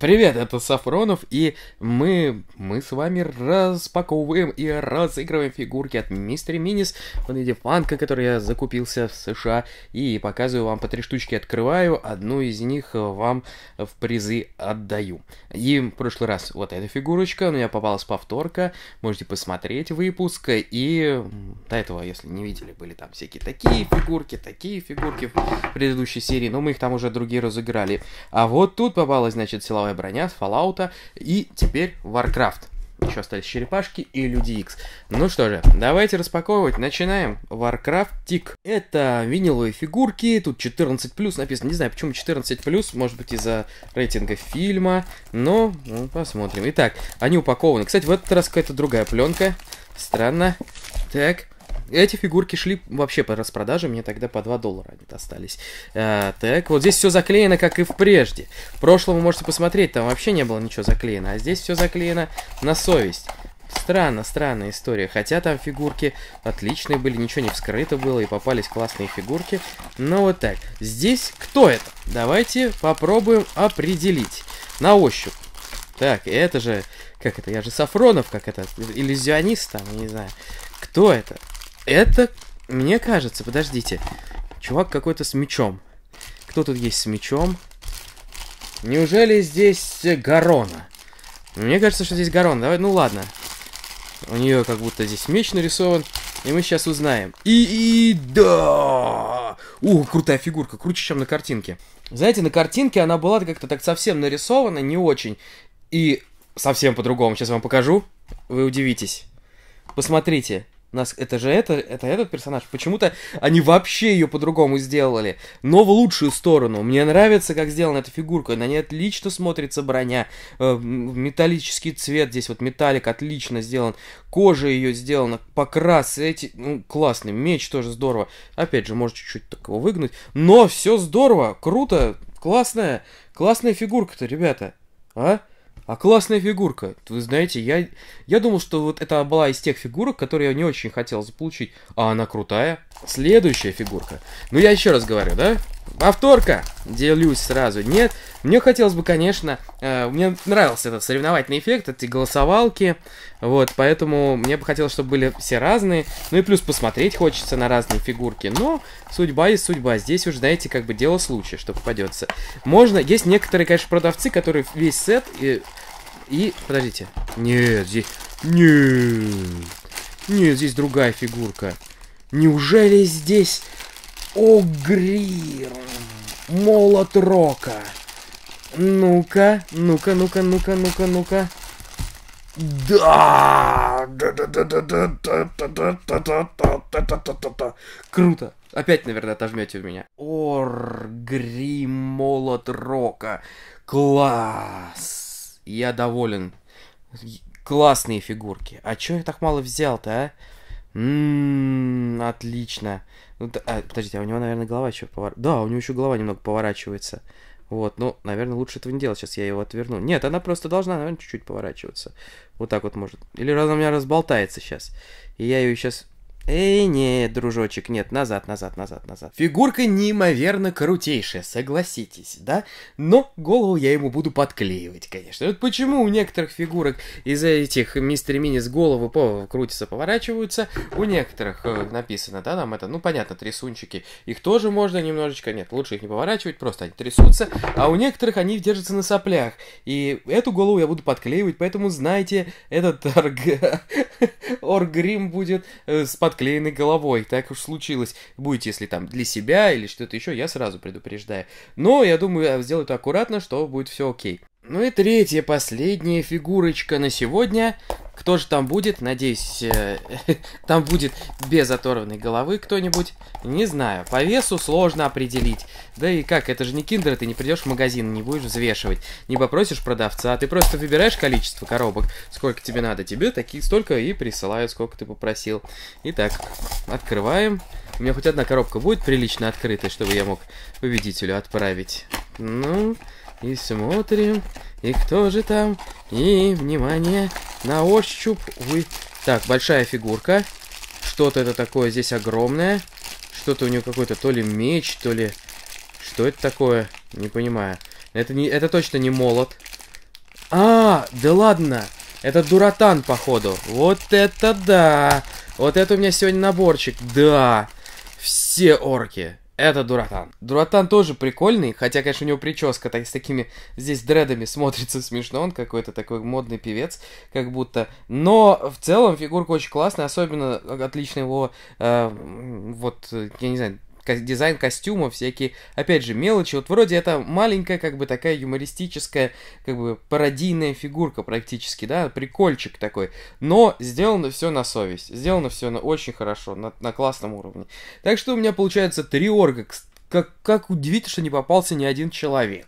Привет, это Сафронов, и мы, мы с вами распаковываем и разыгрываем фигурки от Мистер Минис в виде фанка, который я закупился в США, и показываю вам по три штучки, открываю, одну из них вам в призы отдаю. И в прошлый раз вот эта фигурочка, у меня попалась повторка, можете посмотреть выпуск, и до этого, если не видели, были там всякие такие фигурки, такие фигурки в предыдущей серии, но мы их там уже другие разыграли. А вот тут попалась, значит, силовая самая броня с Fallout, и теперь Warcraft. Еще остались черепашки и Люди X. Ну что же, давайте распаковывать. Начинаем. Warcraft Тик. Это виниловые фигурки. Тут 14 плюс написано. Не знаю, почему 14 плюс. Может быть, из-за рейтинга фильма. Но ну, посмотрим. Итак, они упакованы. Кстати, в этот раз какая-то другая пленка. Странно. Так. Эти фигурки шли вообще по распродаже, мне тогда по 2 доллара они достались. Э, так, вот здесь все заклеено, как и в прежде. В прошлом вы можете посмотреть, там вообще не было ничего заклеено, а здесь все заклеено на совесть. Странно, странная история. Хотя там фигурки отличные были, ничего не вскрыто было, и попались классные фигурки. Но ну вот так. Здесь кто это? Давайте попробуем определить. На ощупь. Так, это же... Как это? Я же Сафронов, как это? Иллюзионист там, я не знаю. Кто это? Это, мне кажется, подождите. Чувак какой-то с мечом. Кто тут есть с мечом? Неужели здесь э, Гарона? Мне кажется, что здесь Гарон. Давай, ну ладно. У нее как будто здесь меч нарисован. И мы сейчас узнаем. И, и да! ух, крутая фигурка, круче, чем на картинке. Знаете, на картинке она была как-то так совсем нарисована, не очень. И совсем по-другому. Сейчас вам покажу. Вы удивитесь. Посмотрите. Нас, это же это, это этот персонаж. Почему-то они вообще ее по-другому сделали. Но в лучшую сторону. Мне нравится, как сделана эта фигурка. На ней отлично смотрится броня. Э, металлический цвет здесь, вот металлик отлично сделан. Кожа ее сделана, покрас эти... Ну, классный. Меч тоже здорово. Опять же, может чуть-чуть такого выгнуть. Но все здорово, круто, классная, классная фигурка-то, ребята. А? А классная фигурка. Вы знаете, я, я думал, что вот это была из тех фигурок, которые я не очень хотел заполучить. А она крутая. Следующая фигурка. Ну, я еще раз говорю, да? Повторка! Делюсь сразу. Нет, мне хотелось бы, конечно... Э, мне нравился этот соревновательный эффект, эти голосовалки. Вот, поэтому мне бы хотелось, чтобы были все разные. Ну и плюс посмотреть хочется на разные фигурки. Но судьба и судьба. Здесь уже, знаете, как бы дело случая, что попадется. Можно... Есть некоторые, конечно, продавцы, которые весь сет и... И... Подождите. Нет, здесь... не Нет, здесь другая фигурка. Неужели здесь Огрир. Молот Рока. Ну-ка, ну-ка, ну-ка, ну-ка, ну-ка, ну-ка. Да! Круто. Опять, наверное, отожмете в меня. Оргри молот рока. Класс. Я доволен. Классные фигурки. А чё я так мало взял-то, а? Ммм, отлично. Ну, да, а, подождите, а у него, наверное, голова еще поворачивается. Да, у него еще голова немного поворачивается. Вот, ну, наверное, лучше этого не делать. Сейчас я его отверну. Нет, она просто должна, наверное, чуть-чуть поворачиваться. Вот так вот может. Или она у меня разболтается сейчас. И я ее сейчас Эй, нет, дружочек, нет, назад, назад, назад, назад. Фигурка неимоверно крутейшая, согласитесь, да? Но голову я ему буду подклеивать, конечно. Вот почему у некоторых фигурок из этих мистер Минис головы по крутятся, поворачиваются, у некоторых э, написано, да, там это, ну понятно, трясунчики, их тоже можно немножечко, нет, лучше их не поворачивать, просто они трясутся, а у некоторых они держатся на соплях, и эту голову я буду подклеивать, поэтому знайте этот Оргрим будет э, с подклеенной головой. Так уж случилось. Будет, если там для себя или что-то еще, я сразу предупреждаю. Но я думаю, я сделаю это аккуратно, что будет все окей. Ну и третья, последняя фигурочка на сегодня. Кто же там будет? Надеюсь, э, там будет без оторванной головы кто-нибудь. Не знаю, по весу сложно определить. Да и как, это же не киндер, ты не придешь в магазин, не будешь взвешивать, не попросишь продавца, ты просто выбираешь количество коробок, сколько тебе надо. Тебе такие столько и присылают, сколько ты попросил. Итак, открываем. У меня хоть одна коробка будет прилично открытой, чтобы я мог победителю отправить. Ну... И смотрим, и кто же там? И, внимание, на ощупь вы... Так, большая фигурка. Что-то это такое здесь огромное. Что-то у него какой-то то ли меч, то ли... Что это такое? Не понимаю. Это, не, это точно не молот. А, да ладно. Это дуратан, походу. Вот это да. Вот это у меня сегодня наборчик. Да. Все орки. Это Дуратан. Дуратан тоже прикольный, хотя, конечно, у него прическа так, с такими здесь дредами смотрится смешно, он какой-то такой модный певец, как будто. Но в целом фигурка очень классная, особенно отлично его, э, вот, э, я не знаю, дизайн костюма, всякие, опять же, мелочи. Вот вроде это маленькая, как бы такая юмористическая, как бы пародийная фигурка практически, да, прикольчик такой. Но сделано все на совесть, сделано все на очень хорошо, на, на классном уровне. Так что у меня получается три орга, как, как удивительно, что не попался ни один человек.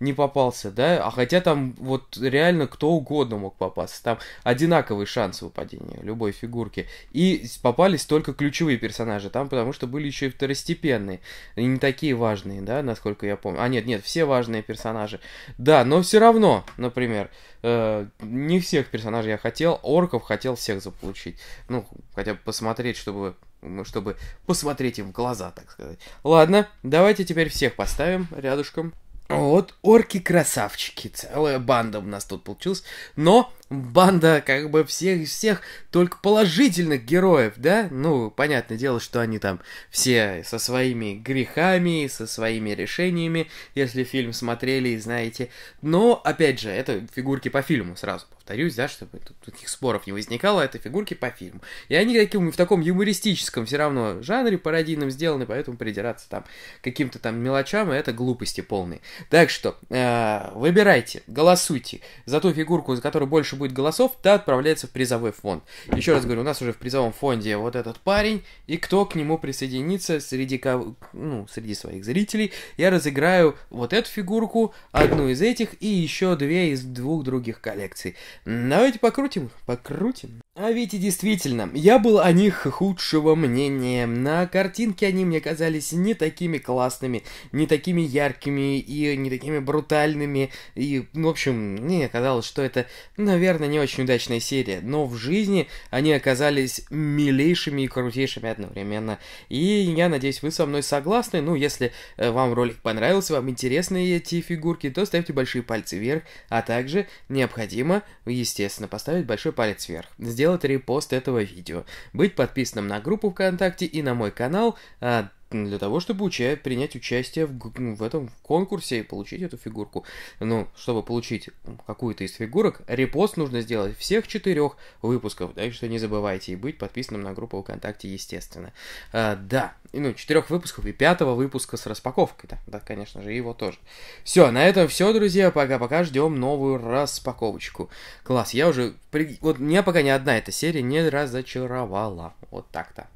Не попался, да? А хотя там вот реально кто угодно мог попасться. Там одинаковые шансы выпадения любой фигурки. И попались только ключевые персонажи там, потому что были еще и второстепенные. И не такие важные, да, насколько я помню. А нет, нет, все важные персонажи. Да, но все равно, например, э, не всех персонажей я хотел. Орков хотел всех заполучить. Ну, хотя бы посмотреть, чтобы ну, чтобы посмотреть им в глаза, так сказать. Ладно, давайте теперь всех поставим рядышком. Вот орки-красавчики, целая банда у нас тут получилась. Но банда как бы всех всех только положительных героев, да? Ну, понятное дело, что они там все со своими грехами, со своими решениями, если фильм смотрели и знаете. Но, опять же, это фигурки по фильму, сразу повторюсь, да, чтобы тут таких споров не возникало, это фигурки по фильму. И они таким, в таком юмористическом все равно жанре пародийном сделаны, поэтому придираться там каким-то там мелочам, и это глупости полные. Так что, э, выбирайте, голосуйте за ту фигурку, за которую больше будет голосов, та отправляется в призовой фонд. Еще раз говорю, у нас уже в призовом фонде вот этот парень, и кто к нему присоединится среди, ну, среди своих зрителей. Я разыграю вот эту фигурку, одну из этих и еще две из двух других коллекций. Давайте покрутим, покрутим. А ведь и действительно, я был о них худшего мнения. На картинке они мне казались не такими классными, не такими яркими и не такими брутальными. И, в общем, мне казалось, что это, наверное, не очень удачная серия. Но в жизни они оказались милейшими и крутейшими одновременно. И я надеюсь, вы со мной согласны. Ну, если э, вам ролик понравился, вам интересны эти фигурки, то ставьте большие пальцы вверх. А также необходимо, естественно, поставить большой палец вверх. Здесь сделать репост этого видео, быть подписанным на группу ВКонтакте и на мой канал, а для того, чтобы уча- принять участие в, ну, в этом конкурсе и получить эту фигурку. Ну, чтобы получить какую-то из фигурок, репост нужно сделать всех четырех выпусков, так что не забывайте и быть подписанным на группу ВКонтакте, естественно. А, да, и, ну, четырех выпусков и пятого выпуска с распаковкой, да, да, конечно же, и его тоже. Все, на этом все, друзья, пока-пока ждем новую распаковочку. Класс, я уже, при... вот меня пока ни одна эта серия не разочаровала, вот так-то.